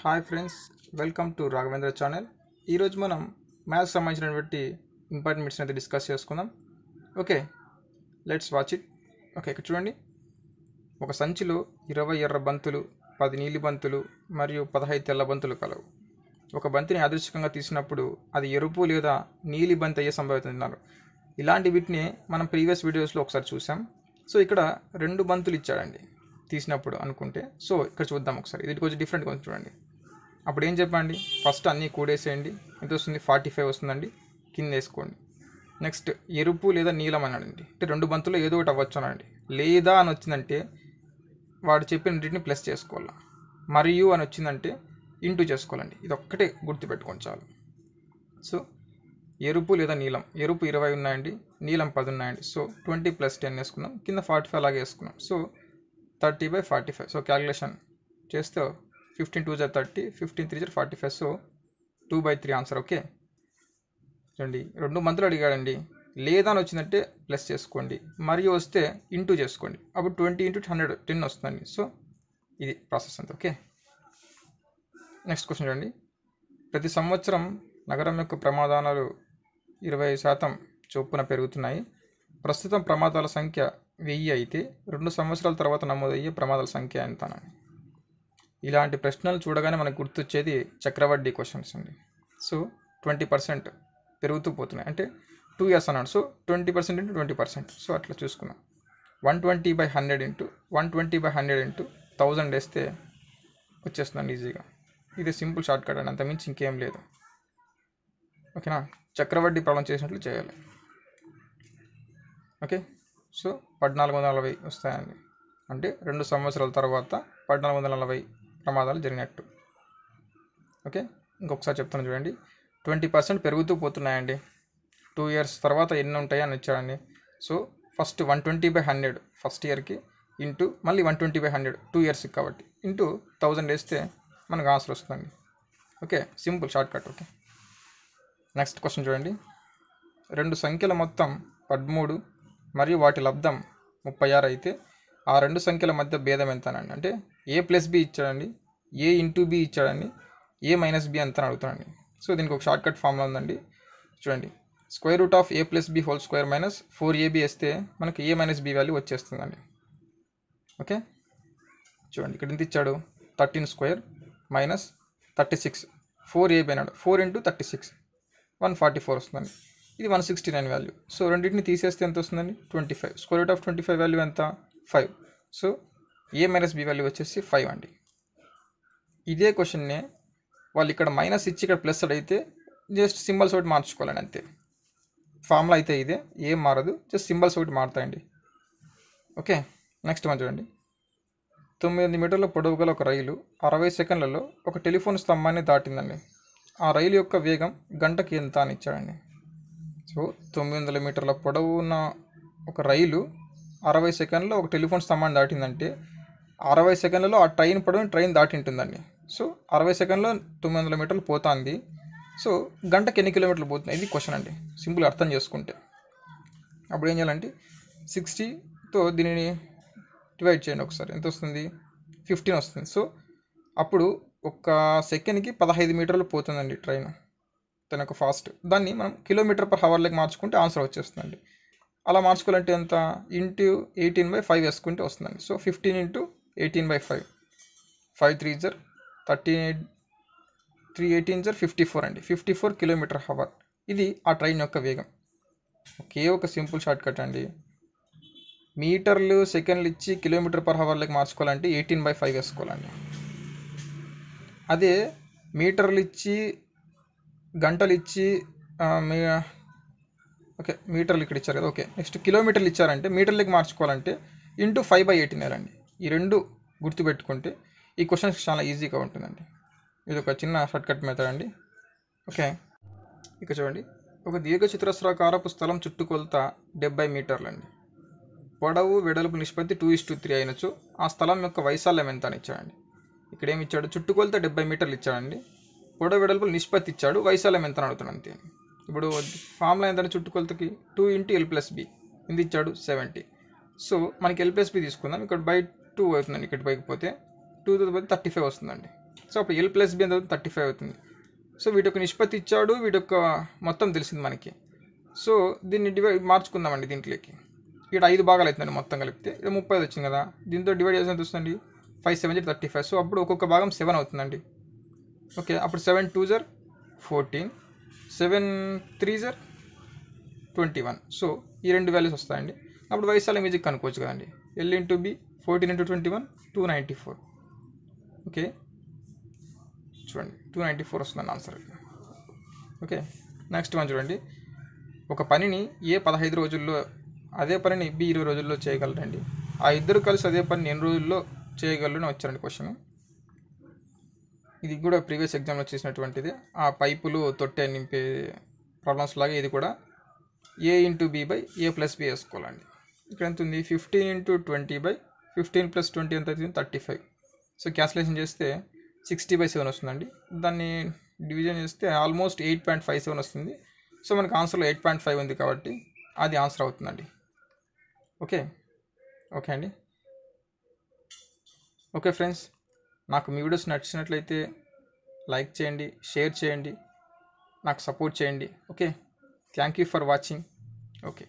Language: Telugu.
hi friends welcome to Raghavendra channel ఈరోజు మనం మ్యాథ్స్ సంబంధించినటువంటి ఇంపార్టెంట్ మిట్స్ అయితే డిస్కస్ చేసుకుందాం okay let's watch it okay ఇక్కడ చూడండి ఒక సంచిలో ఇరవై ఎర్ర బంతులు పది నీలి బంతులు మరియు పదహైదు తెల్ల బంతులు కలవు ఒక బంతిని ఆదర్శకంగా తీసినప్పుడు అది ఎరుపు లేదా నీలి బంతి అయ్యే సంభవిత ఉన్నారు ఇలాంటి వీటిని మనం ప్రీవియస్ వీడియోస్లో ఒకసారి చూసాం సో ఇక్కడ రెండు బంతులు ఇచ్చాడండి తీసినప్పుడు అనుకుంటే సో ఇక్కడ చూద్దాం ఒకసారి ఇది కొంచెం డిఫరెంట్ కొంచెం చూడండి అప్పుడు ఏం చెప్పండి ఫస్ట్ అన్నీ కూడేసేయండి ఎంత వస్తుంది ఫార్టీ ఫైవ్ వస్తుందండి కింద వేసుకోండి నెక్స్ట్ ఎరుపు లేదా నీలం అన్నాడండి అంటే రెండు బంతులు ఏదో ఒకటి అవ్వచ్చు అనండి లేదా అని వచ్చిందంటే వాడు చెప్పిన రెండింటిని ప్లస్ చేసుకోవాలి మరియు అని వచ్చిందంటే ఇంటూ చేసుకోవాలండి ఇది ఒక్కటే గుర్తుపెట్టుకొని చాలు సో ఎరుపు లేదా నీలం ఎరుపు ఇరవై ఉన్నాయండి నీలం పది ఉన్నాయండి సో ట్వంటీ ప్లస్ టెన్ వేసుకున్నాం కింద ఫార్టీ ఫైవ్ అలాగే వేసుకున్నాం so thirty by forty five so calculation చేస్తే ఫిఫ్టీన్ టూ జార్ థర్టీ ఫిఫ్టీన్ త్రీ జార్ forty five so two by three answer okay చూడండి రెండు మంత్లు అడిగాడండి లేదని వచ్చిందంటే ప్లస్ చేసుకోండి మరియు వస్తే ఇంటూ చేసుకోండి అప్పుడు ట్వంటీ ఇంటూ హండ్రెడ్ టెన్ వస్తుందండి సో ఇది ప్రాసెస్ అంతా ఓకే నెక్స్ట్ క్వశ్చన్ చూడండి ప్రతి సంవత్సరం నగరం యొక్క ప్రమాదాలు ఇరవై శాతం చొప్పున పెరుగుతున్నాయి ప్రస్తుతం ప్రమాదాల సంఖ్య వెయ్యి అయితే రెండు సంవత్సరాల తర్వాత నమోదయ్యే ప్రమాదాల సంఖ్య అని ఇలాంటి ప్రశ్నలు చూడగానే మనకు గుర్తొచ్చేది చక్రవడ్డీ క్వశ్చన్స్ అండి సో ట్వంటీ పర్సెంట్ పెరుగుతూ పోతున్నాయి అంటే టూ ఇయర్స్ అన్నాడు so twenty percent into twenty percent so అట్లా చూసుకున్నాం one twenty by hundred into one twenty by hundred into thousand వేస్తే వచ్చేస్తుందండి ఈజీగా ఇది సింపుల్ షార్ట్ కట్ అండి అంతమించి ఇంకేం లేదు ఓకేనా చక్రవడ్డీ ప్రాబ్లం చేసినట్లు చేయాలి ఓకే సో పద్నాలుగు వందల నలభై వస్తాయండి అంటే రెండు సంవత్సరాల తర్వాత పద్నాలుగు వందల నలభై ప్రమాదాలు జరిగినట్టు ఓకే ఇంకొకసారి చెప్తాను చూడండి ట్వంటీ పర్సెంట్ పెరుగుతూ పోతున్నాయండి టూ ఇయర్స్ తర్వాత ఎన్ని ఉంటాయని అని ఇచ్చాడండి so first one twenty by hundred first ఇయర్కి ఇంటూ మళ్ళీ one twenty by hundred two ఇయర్స్కి కాబట్టి ఇంటూ థౌజండ్ వేస్తే మనకు ఆన్సర్ వస్తుందండి okay simple shortcut okay next question చూడండి రెండు సంఖ్యల మొత్తం పదమూడు మరియు వాటి లబ్ధం ముప్పై ఆరు అయితే ఆ రెండు సంఖ్యల మధ్య భేదం ఎంతనండి అంటే ఏ ప్లస్ బి ఇచ్చాడండి ఏ ఇంటూ బి ఇచ్చాడండి ఏ మైనస్ బి అంతా అడుగుతాడండి సో దీనికి ఒక షార్ట్ కట్ ఫార్ములా ఉందండి చూడండి square root of A plus B whole square minus four AB వేస్తే మనకి ఏ మైనస్ బి వాల్యూ వచ్చేస్తుందండి ఓకే చూడండి ఇక్కడ ఎంత ఇచ్చాడు thirteen square minus thirty six four AB అన్నాడు four into thirty six one forty four వస్తుందండి ఇది one sixty nine value so రెండింటిని తీసేస్తే ఎంత వస్తుందండి twenty five square root of twenty five value ఎంత five so A minus B value వచ్చేసి ఫైవ్ అండి ఇదే క్వశ్చన్నే వాళ్ళు ఇక్కడ మైనస్ ఇచ్చి ఇక్కడ ప్లస్ అడిగితే జస్ట్ సింబల్స్ ఒకటి మార్చుకోవాలండి అంతే ఫార్ములా అయితే ఇదే ఏం మారదు జస్ట్ సింబల్స్ ఒకటి మారుతాయండి ఓకే నెక్స్ట్ మనం చూడండి తొమ్మిది మీటర్ల పొడవు గల ఒక రైలు అరవై సెకండ్లలో ఒక టెలిఫోన్ స్తంభాన్ని దాటిందండి ఆ రైలు యొక్క వేగం గంటకి ఎంత అని ఇచ్చాడండి సో తొమ్మిది వందల మీటర్ల పొడవు ఉన్న ఒక రైలు అరవై సెకండ్లో ఒక టెలిఫోన్ స్తంభాన్ని దాటిందంటే అరవై సెకండ్లలో ఆ ట్రైన్ పడుకుని ట్రైన్ దాటి ఉంటుందండి సో అరవై సెకండ్లో తొమ్మిది వందల మీటర్లు పోతుంది సో గంటకి ఎన్ని కిలోమీటర్లు పోతుంది ఇది క్వశ్చన్ అండి సింపుల్ అర్థం చేసుకుంటే అప్పుడు ఏం చేయాలంటే సిక్స్టీతో దీనిని డివైడ్ చేయండి ఒకసారి ఎంత వస్తుంది ఫిఫ్టీన్ వస్తుంది సో అప్పుడు ఒక సెకండ్కి పదహైదు మీటర్లు పోతుందండి ట్రైన్ తన యొక్క ఫాస్ట్ దాన్ని మనం కిలోమీటర్ పర్ అవర్లోకి మార్చుకుంటే ఆన్సర్ వచ్చేస్తుందండి అలా మార్చుకోవాలంటే ఎంత ఇంటూ ఎయిటీన్ బై ఫైవ్ వేసుకుంటే వస్తుందండి so fifteen into eighteen by five five three జర్ థర్టీన్ ఎయిట్ త్రీ ఎయిటీన్ జర్ ఫిఫ్టీ ఫోర్ అండి ఫిఫ్టీ ఫోర్ కిలోమీటర్ హవర్ ఇది ఆ ట్రైన్ యొక్క వేగం ఒకే ఒక సింపుల్ షార్ట్కట్ అండి మీటర్లు సెకండ్లు ఇచ్చి కిలోమీటర్ పర్ హవర్లకు మార్చుకోవాలంటే ఎయిటీన్ బై ఫైవ్ వేసుకోవాలండి అదే మీటర్లు ఇచ్చి గంటలు ఇచ్చి మీ ఓకే మీటర్లు ఇక్కడ ఇచ్చారు కదా ఓకే నెక్స్ట్ కిలోమీటర్లు ఇచ్చారంటే మీటర్లకి మార్చుకోవాలంటే ఇంటూ ఫైవ్ బై ఎయిటీన్ వేలండి ఈ రెండు గుర్తుపెట్టుకుంటే ఈ క్వశ్చన్స్ చాలా ఈజీగా ఉంటుందండి ఇది ఒక చిన్న షార్ట్కట్ మెథడ్ అండి ఓకే ఇక చూడండి ఒక దీర్ఘచతురస్రాకారపు స్థలం చుట్టుకొలత డెబ్బై మీటర్లు అండి పొడవు వెడల్పు నిష్పత్తి టూ ఇస్ టూ త్రీ అయినచ్చు ఆ స్థలం యొక్క వైశాల్యం ఎంత అని ఇచ్చాడండి ఇక్కడ ఏమి ఇచ్చాడు చుట్టుకొలత డెబ్బై మీటర్లు ఇచ్చాడండి పొడవు వెడల్పు నిష్పత్తి ఇచ్చాడు వైశాల్యం ఎంత అని అడుగుతాడు అంతే ఇప్పుడు ఫామ్లో ఎంత చుట్టుకొలతకి two into L plus B ఇచ్చాడు సెవెంటీ సో మనకి ఎల్ ప్లస్ బి తీసుకుందాం ఇక్కడ బై టూ అవుతుందండి ఇక్కడ పైకి పోతే టూ తర్వాత థర్టీ ఫైవ్ వస్తుందండి సో అప్పుడు ఎల్ ప్లస్ బి అని తర్వాత థర్టీ ఫైవ్ అవుతుంది సో వీటి నిష్పత్తి ఇచ్చాడు వీడొక యొక్క మొత్తం తెలిసింది మనకి సో దీన్ని డివైడ్ మార్చుకుందామండి దీంట్లోకి ఇక్కడ ఐదు భాగాలు అవుతుందండి మొత్తం కలిపితే ఇది ముప్పై వచ్చింది కదా దీంతో డివైడ్ చేసిన వస్తుంది five seven zero thirty five so అప్పుడు ఒక్కొక్క భాగం సెవెన్ అవుతుందండి ఓకే అప్పుడు సెవెన్ టూ జర్ ఫోర్టీన్ సెవెన్ త్రీ జర్ ట్వంటీ వన్ సో ఈ రెండు వాల్యూస్ వస్తాయండి అప్పుడు వైశాల మ్యూజిక్ కనుక్కోవచ్చు కదండి L into B fourteen into twenty one two ninety four okay చూడండి టూ నైంటీ ఫోర్ వస్తుందండి ఆన్సర్ ఓకే నెక్స్ట్ వన్ చూడండి ఒక పనిని ఏ పదహైదు రోజుల్లో అదే పనిని బి ఇరవై రోజుల్లో చేయగలరండి ఆ ఇద్దరు కలిసి అదే పనిని ఎన్ని రోజుల్లో చేయగలరని వచ్చారండి క్వశ్చన్ ఇది కూడా ప్రీవియస్ ఎగ్జామ్లో చేసినటువంటిది ఆ పైపులు తొట్టె నింపే ప్రాబ్లమ్స్ లాగా ఇది కూడా A into B by A plus B వేసుకోవాలండి ఇక్కడ ఎంత ఉంది fifteen into twenty by fifteen plus twenty ఎంత అవుతుంది థర్టీ ఫైవ్ సో క్యాన్సిలేషన్ చేస్తే సిక్స్టీ బై సెవెన్ వస్తుందండి దాన్ని డివిజన్ చేస్తే almost eight point five seven వస్తుంది సో మనకు ఆన్సర్లో ఎయిట్ పాయింట్ ఫైవ్ ఉంది కాబట్టి అది ఆన్సర్ అవుతుందండి ఓకే ఓకే అండి ఓకే ఫ్రెండ్స్ నాకు మీ వీడియోస్ నచ్చినట్లయితే లైక్ చేయండి షేర్ చేయండి నాకు సపోర్ట్ చేయండి okay thank you for watching okay